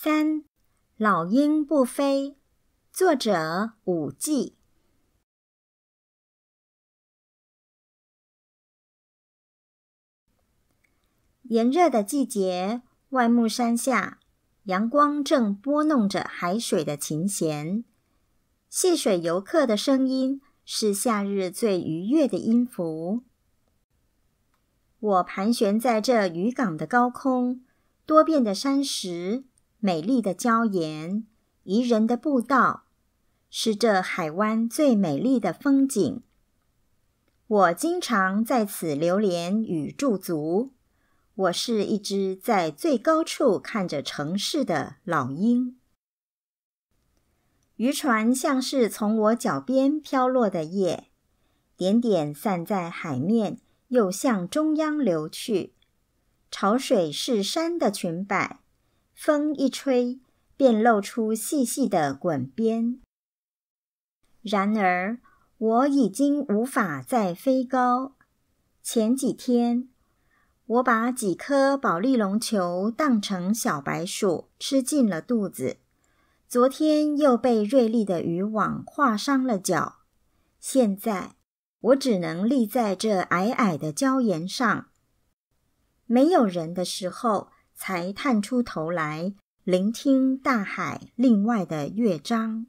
三，老鹰不飞。作者：五季。炎热的季节，万木山下，阳光正拨弄着海水的琴弦，戏水游客的声音是夏日最愉悦的音符。我盘旋在这渔港的高空，多变的山石。美丽的礁岩，宜人的步道，是这海湾最美丽的风景。我经常在此流连与驻足。我是一只在最高处看着城市的老鹰。渔船像是从我脚边飘落的叶，点点散在海面，又向中央流去。潮水是山的裙摆。风一吹，便露出细细的滚边。然而，我已经无法再飞高。前几天，我把几颗保利龙球当成小白鼠吃进了肚子。昨天又被锐利的渔网划伤了脚。现在，我只能立在这矮矮的礁岩上。没有人的时候。才探出头来，聆听大海另外的乐章。